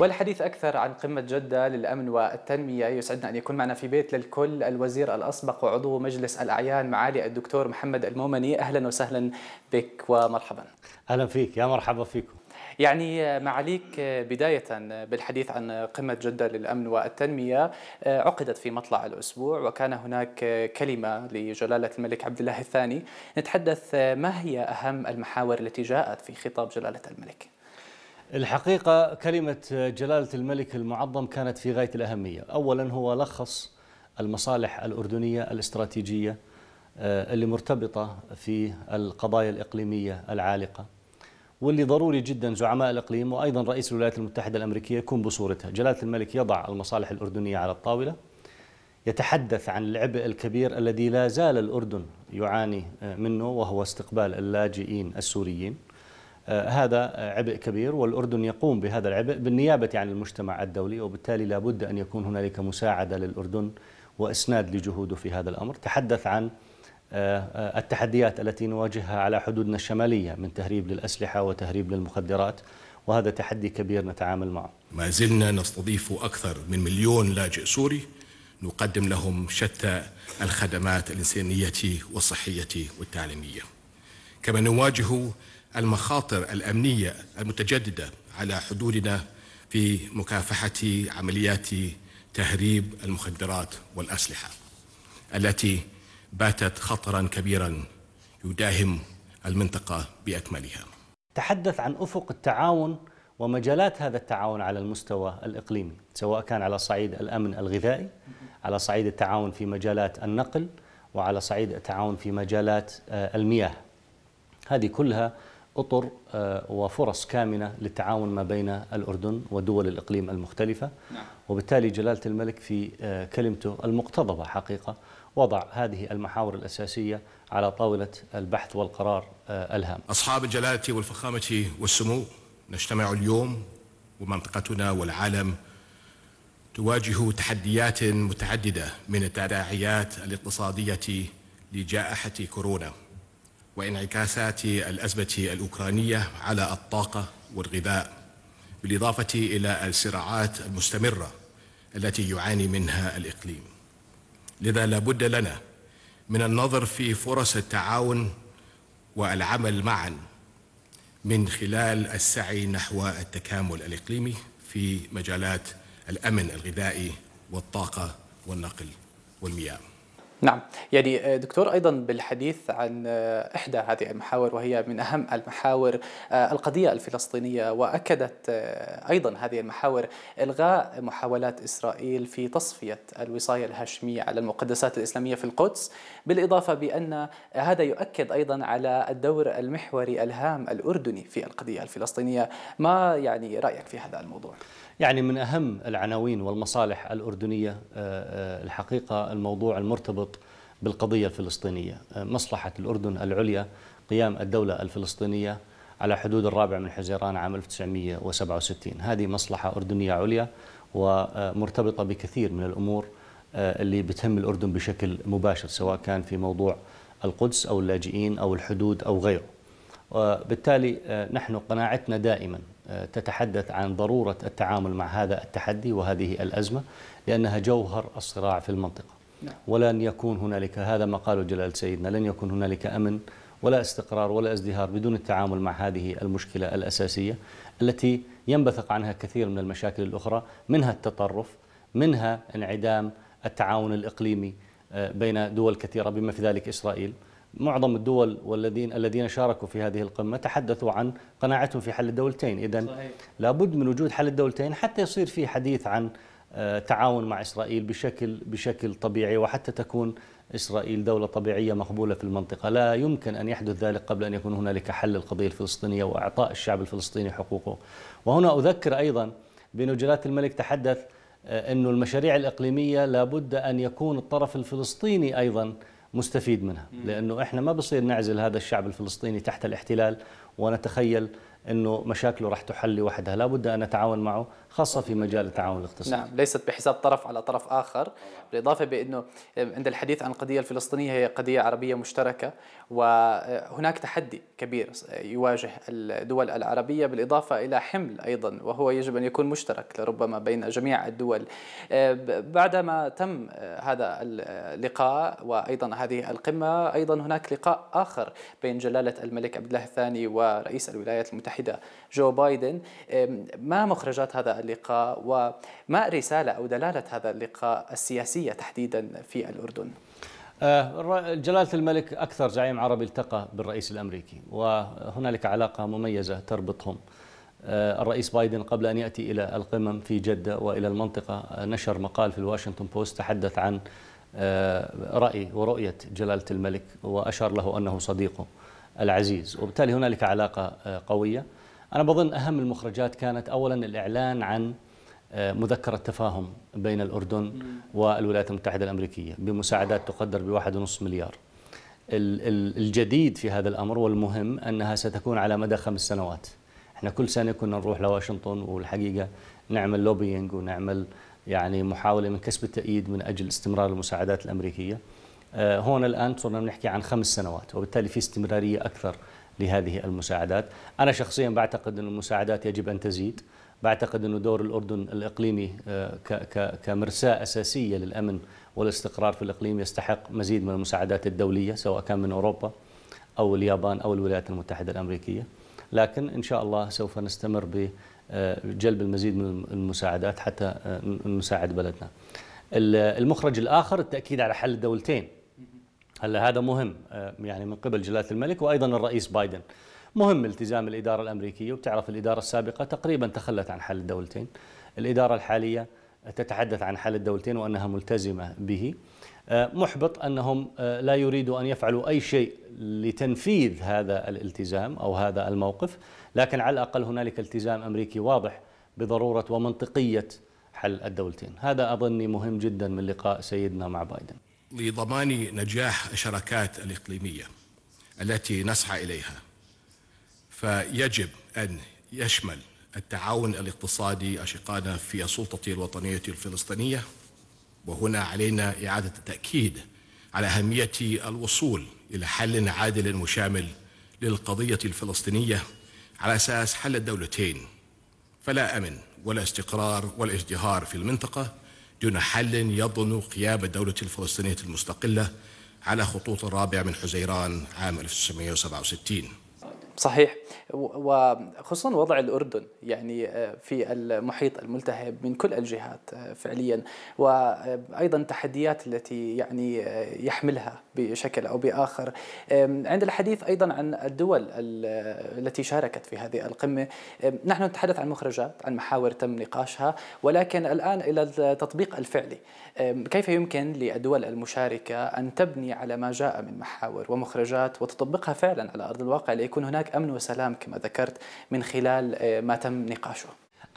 والحديث أكثر عن قمة جدة للأمن والتنمية يسعدنا أن يكون معنا في بيت للكل الوزير الأسبق وعضو مجلس الأعيان معالي الدكتور محمد المومني أهلا وسهلا بك ومرحبا أهلا فيك يا مرحبا فيكم يعني معاليك بداية بالحديث عن قمة جدة للأمن والتنمية آه، عقدت في مطلع الأسبوع وكان هناك كلمة لجلالة الملك عبد الله الثاني نتحدث آه، ما هي أهم المحاور التي جاءت في خطاب جلالة الملك؟ الحقيقة كلمة جلالة الملك المعظم كانت في غاية الأهمية أولا هو لخص المصالح الأردنية الاستراتيجية آه، اللي مرتبطة في القضايا الإقليمية العالقة واللي ضروري جدا زعماء الإقليم وأيضا رئيس الولايات المتحدة الأمريكية يكون بصورتها جلالة الملك يضع المصالح الأردنية على الطاولة يتحدث عن العبء الكبير الذي لا زال الأردن يعاني آه، منه وهو استقبال اللاجئين السوريين آه، هذا عبء كبير والأردن يقوم بهذا العبء بالنيابة عن المجتمع الدولي وبالتالي لابد أن يكون هنالك مساعدة للأردن وإسناد لجهوده في هذا الأمر تحدث عن آه، آه، التحديات التي نواجهها على حدودنا الشمالية من تهريب للأسلحة وتهريب للمخدرات وهذا تحدي كبير نتعامل معه ما زلنا نستضيف أكثر من مليون لاجئ سوري نقدم لهم شتى الخدمات الإنسانية والصحية والتعليمية كما نواجه المخاطر الامنيه المتجدده على حدودنا في مكافحه عمليات تهريب المخدرات والاسلحه التي باتت خطرا كبيرا يداهم المنطقه باكملها. تحدث عن افق التعاون ومجالات هذا التعاون على المستوى الاقليمي، سواء كان على صعيد الامن الغذائي، على صعيد التعاون في مجالات النقل، وعلى صعيد التعاون في مجالات آه، المياه. هذه كلها اطر آه، وفرص كامنه للتعاون ما بين الاردن ودول الاقليم المختلفه نعم. وبالتالي جلاله الملك في آه، كلمته المقتضبه حقيقه وضع هذه المحاور الاساسيه على طاوله البحث والقرار آه، الهام. اصحاب الجلاله والفخامه والسمو نجتمع اليوم ومنطقتنا والعالم تواجه تحديات متعدده من التداعيات الاقتصاديه لجائحه كورونا. وانعكاسات الأزمة الأوكرانية على الطاقة والغذاء بالإضافة إلى الصراعات المستمرة التي يعاني منها الإقليم لذا لا بد لنا من النظر في فرص التعاون والعمل معا من خلال السعي نحو التكامل الإقليمي في مجالات الأمن الغذائي والطاقة والنقل والمياه نعم يعني آه، دكتور أيضا بالحديث عن آه، إحدى هذه المحاور وهي من أهم المحاور آه، القضية الفلسطينية وأكدت أيضا هذه المحاور إلغاء محاولات إسرائيل في تصفية الوصاية الهاشمية على المقدسات الإسلامية في القدس بالإضافة بأن هذا يؤكد أيضا على الدور المحوري الهام الأردني في القضية الفلسطينية ما يعني رأيك في هذا الموضوع؟ يعني من أهم العناوين والمصالح الأردنية الحقيقة الموضوع المرتبط بالقضية الفلسطينية آه، مصلحة الأردن العليا قيام الدولة الفلسطينية على حدود الرابع من حزيران عام 1967 هذه مصلحة أردنية عليا ومرتبطة بكثير من الأمور آه، اللي بتهم الأردن بشكل مباشر سواء كان في موضوع القدس أو اللاجئين أو الحدود أو غيره وبالتالي آه، نحن قناعتنا دائما تتحدث عن ضرورة التعامل مع هذا التحدي وهذه الأزمة لأنها جوهر الصراع في المنطقة نعم. ولن يكون هنالك هذا ما قاله جلال سيدنا لن يكون هنالك أمن ولا استقرار ولا ازدهار بدون التعامل مع هذه المشكلة الأساسية التي ينبثق عنها كثير من المشاكل الأخرى منها التطرف منها انعدام التعاون الإقليمي آه، بين دول كثيرة بما في ذلك إسرائيل معظم الدول والذين الذين شاركوا في هذه القمة تحدثوا عن قناعتهم في حل الدولتين إذا لابد من وجود حل الدولتين حتى يصير في حديث عن آه، تعاون مع اسرائيل بشكل بشكل طبيعي وحتى تكون اسرائيل دوله طبيعيه مقبوله في المنطقه، لا يمكن ان يحدث ذلك قبل ان يكون هنالك حل للقضيه الفلسطينيه واعطاء الشعب الفلسطيني حقوقه. وهنا اذكر ايضا بانه جلاله الملك تحدث آه، انه المشاريع الاقليميه لابد ان يكون الطرف الفلسطيني ايضا مستفيد منها، لانه احنا ما بصير نعزل هذا الشعب الفلسطيني تحت الاحتلال ونتخيل انه مشاكله راح تحل لوحدها لابد ان نتعاون معه خاصه في مجال التعاون الاقتصادي نعم ليست بحساب طرف على طرف اخر بالاضافه بانه عند الحديث عن القضيه الفلسطينيه هي قضيه عربيه مشتركه وهناك تحدي كبير يواجه الدول العربيه بالاضافه الى حمل ايضا وهو يجب ان يكون مشترك لربما بين جميع الدول أه، بعدما تم هذا اللقاء وايضا هذه القمه ايضا هناك لقاء اخر بين جلاله الملك عبد الله الثاني ورئيس الولايات المتحده المتحدة جو بايدن ما مخرجات هذا اللقاء وما رسالة أو دلالة هذا اللقاء السياسية تحديدا في الأردن؟ آه، جلالة الملك أكثر زعيم عربي التقى بالرئيس الأمريكي وهنالك علاقة مميزة تربطهم آه، الرئيس بايدن قبل أن يأتي إلى القمم في جدة وإلى المنطقة آه، نشر مقال في الواشنطن بوست تحدث عن رأي ورؤية جلالة الملك وأشار له أنه صديقه العزيز وبالتالي هنالك علاقة آه، قوية أنا بظن أهم المخرجات كانت أولا الإعلان عن آه، مذكرة تفاهم بين الأردن والولايات المتحدة الأمريكية بمساعدات تقدر بواحد ونصف مليار الجديد في هذا الأمر والمهم أنها ستكون على مدى خمس سنوات احنا كل سنة كنا نروح لواشنطن والحقيقة نعمل لوبينج ونعمل يعني محاولة من كسب التأييد من أجل استمرار المساعدات الأمريكية آه، هون الآن صرنا بنحكي عن خمس سنوات وبالتالي في استمرارية أكثر لهذه المساعدات أنا شخصيا بعتقد أن المساعدات يجب أن تزيد بعتقد أن دور الأردن الإقليمي آه، كمرساة أساسية للأمن والاستقرار في الإقليم يستحق مزيد من المساعدات الدولية سواء كان من أوروبا أو اليابان أو الولايات المتحدة الأمريكية لكن إن شاء الله سوف نستمر بجلب آه، المزيد من المساعدات حتى نساعد بلدنا المخرج الآخر التأكيد على حل الدولتين هلا هذا مهم آه، يعني من قبل جلاله الملك وايضا الرئيس بايدن مهم التزام الاداره الامريكيه وبتعرف الاداره السابقه تقريبا تخلت عن حل الدولتين الاداره الحاليه تتحدث عن حل الدولتين وانها ملتزمه به آه، محبط انهم آه، لا يريدوا ان يفعلوا اي شيء لتنفيذ هذا الالتزام او هذا الموقف لكن على الاقل هنالك التزام امريكي واضح بضروره ومنطقيه حل الدولتين هذا اظني مهم جدا من لقاء سيدنا مع بايدن لضمان نجاح الشراكات الإقليمية التي نسعى إليها فيجب أن يشمل التعاون الاقتصادي أشقائنا في السلطة الوطنية الفلسطينية وهنا علينا إعادة التأكيد على أهمية الوصول إلى حل عادل وشامل للقضية الفلسطينية على أساس حل الدولتين فلا أمن ولا استقرار ولا ازدهار في المنطقة دون حل يضمن قيام الدولة الفلسطينية المستقلة على خطوط الرابع من حزيران عام 1967 صحيح وخصوصا وضع الأردن يعني آه، في المحيط الملتهب من كل الجهات آه، فعليا وأيضا التحديات التي يعني آه، يحملها بشكل أو بآخر عند الحديث أيضا عن الدول التي شاركت في هذه القمة نحن نتحدث عن مخرجات عن محاور تم نقاشها ولكن الآن إلى التطبيق الفعلي كيف يمكن للدول المشاركة أن تبني على ما جاء من محاور ومخرجات وتطبقها فعلا على أرض الواقع ليكون هناك هناك أمن وسلام كما ذكرت من خلال آه، ما تم نقاشه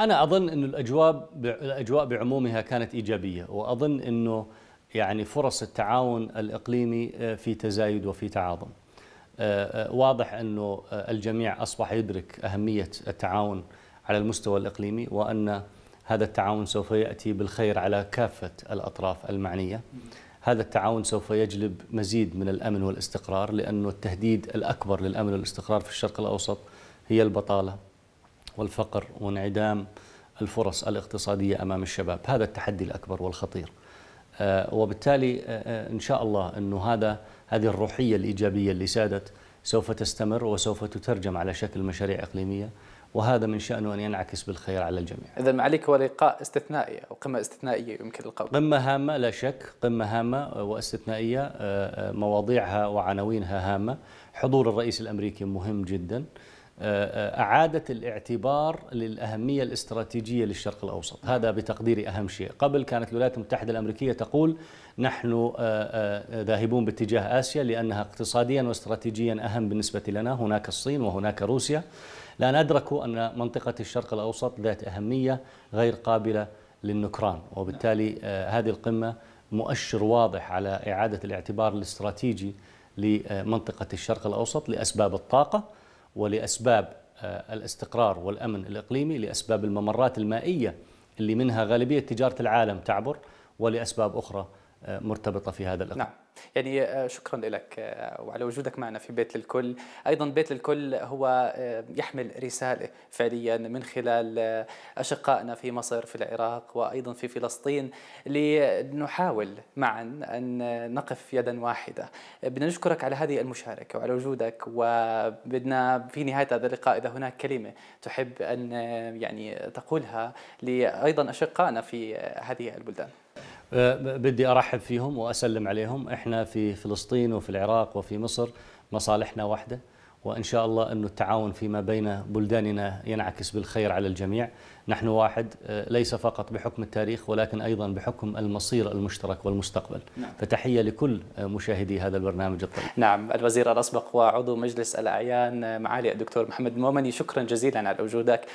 أنا أظن أن الأجواء الأجواء بعمومها كانت إيجابية وأظن أنه يعني فرص التعاون الإقليمي آه، في تزايد وفي تعاظم آه، واضح أنه الجميع أصبح يدرك أهمية التعاون على المستوى الإقليمي وأن هذا التعاون سوف يأتي بالخير على كافة الأطراف المعنية هذا التعاون سوف يجلب مزيد من الامن والاستقرار لانه التهديد الاكبر للامن والاستقرار في الشرق الاوسط هي البطاله والفقر وانعدام الفرص الاقتصاديه امام الشباب، هذا التحدي الاكبر والخطير. آه، وبالتالي آه، آه، ان شاء الله انه هذا هذه الروحيه الايجابيه اللي سادت سوف تستمر وسوف تترجم على شكل مشاريع اقليميه وهذا من شأنه أن ينعكس بالخير على الجميع إذا ما عليك هو لقاء استثنائي أو قمة استثنائية يمكن القول قمة هامة لا شك قمة هامة آه، واستثنائية آه، آه، مواضيعها وعناوينها هامة حضور الرئيس الأمريكي مهم جدا أعادة الاعتبار للأهمية الاستراتيجية للشرق الأوسط هذا بتقديري أهم شيء قبل كانت الولايات المتحدة الأمريكية تقول نحن ذاهبون باتجاه آسيا لأنها اقتصاديا واستراتيجيا أهم بالنسبة لنا هناك الصين وهناك روسيا لا أدركوا أن منطقة الشرق الأوسط ذات أهمية غير قابلة للنكران وبالتالي آه، هذه القمة مؤشر واضح على إعادة الاعتبار الاستراتيجي لمنطقة الشرق الأوسط لأسباب الطاقة ولأسباب آه، الاستقرار والأمن الإقليمي لأسباب الممرات المائية اللي منها غالبية تجارة العالم تعبر ولأسباب أخرى مرتبطه في هذا الاقليم. نعم. يعني آه، شكرا لك آه، وعلى وجودك معنا في بيت للكل أيضا بيت للكل هو آه، يحمل رسالة فعليا من خلال أشقائنا في مصر في العراق وأيضا في فلسطين لنحاول معا أن نقف يدا واحدة بدنا نشكرك على هذه المشاركة وعلى وجودك وبدنا في نهاية هذا اللقاء إذا هناك كلمة تحب أن يعني تقولها لأيضا أشقائنا في هذه البلدان بدي ارحب فيهم واسلم عليهم احنا في فلسطين وفي العراق وفي مصر مصالحنا واحده وان شاء الله انه التعاون فيما بين بلداننا ينعكس بالخير على الجميع، نحن واحد آه، ليس فقط بحكم التاريخ ولكن ايضا بحكم المصير المشترك والمستقبل، نعم. فتحيه لكل آه، مشاهدي هذا البرنامج الطيب. نعم، الوزير الاسبق وعضو مجلس الاعيان معالي الدكتور محمد المومني، شكرا جزيلا على وجودك